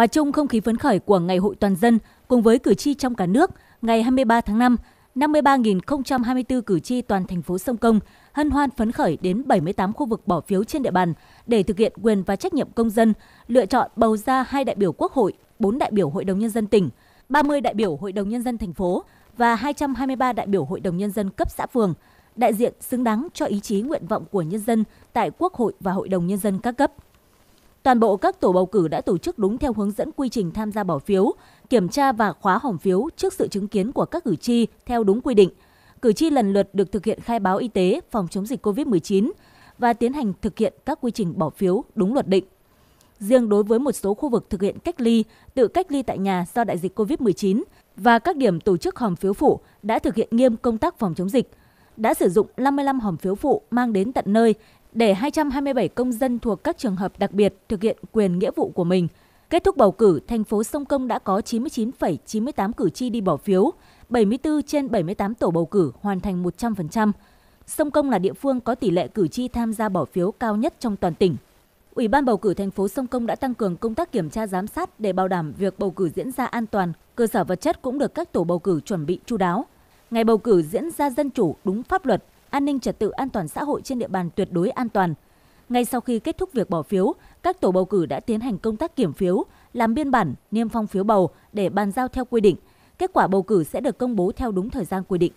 hòa chung không khí phấn khởi của Ngày hội toàn dân cùng với cử tri trong cả nước ngày 23 tháng 5, 53.024 cử tri toàn thành phố Sông Công hân hoan phấn khởi đến 78 khu vực bỏ phiếu trên địa bàn để thực hiện quyền và trách nhiệm công dân, lựa chọn bầu ra hai đại biểu Quốc hội, 4 đại biểu Hội đồng nhân dân tỉnh, 30 đại biểu Hội đồng nhân dân thành phố và 223 đại biểu Hội đồng nhân dân cấp xã phường, đại diện xứng đáng cho ý chí nguyện vọng của nhân dân tại Quốc hội và Hội đồng nhân dân các cấp. Toàn bộ các tổ bầu cử đã tổ chức đúng theo hướng dẫn quy trình tham gia bỏ phiếu, kiểm tra và khóa hòm phiếu trước sự chứng kiến của các cử tri theo đúng quy định. Cử tri lần lượt được thực hiện khai báo y tế phòng chống dịch COVID-19 và tiến hành thực hiện các quy trình bỏ phiếu đúng luật định. Riêng đối với một số khu vực thực hiện cách ly, tự cách ly tại nhà do đại dịch COVID-19 và các điểm tổ chức hòm phiếu phụ đã thực hiện nghiêm công tác phòng chống dịch, đã sử dụng 55 hòm phiếu phụ mang đến tận nơi để 227 công dân thuộc các trường hợp đặc biệt thực hiện quyền nghĩa vụ của mình. Kết thúc bầu cử, thành phố Sông Công đã có 99,98 cử tri đi bỏ phiếu, 74 trên 78 tổ bầu cử hoàn thành 100%. Sông Công là địa phương có tỷ lệ cử tri tham gia bỏ phiếu cao nhất trong toàn tỉnh. Ủy ban bầu cử thành phố Sông Công đã tăng cường công tác kiểm tra giám sát để bảo đảm việc bầu cử diễn ra an toàn, cơ sở vật chất cũng được các tổ bầu cử chuẩn bị chu đáo. Ngày bầu cử diễn ra dân chủ đúng pháp luật, an ninh trật tự an toàn xã hội trên địa bàn tuyệt đối an toàn. Ngay sau khi kết thúc việc bỏ phiếu, các tổ bầu cử đã tiến hành công tác kiểm phiếu, làm biên bản, niêm phong phiếu bầu để bàn giao theo quy định. Kết quả bầu cử sẽ được công bố theo đúng thời gian quy định.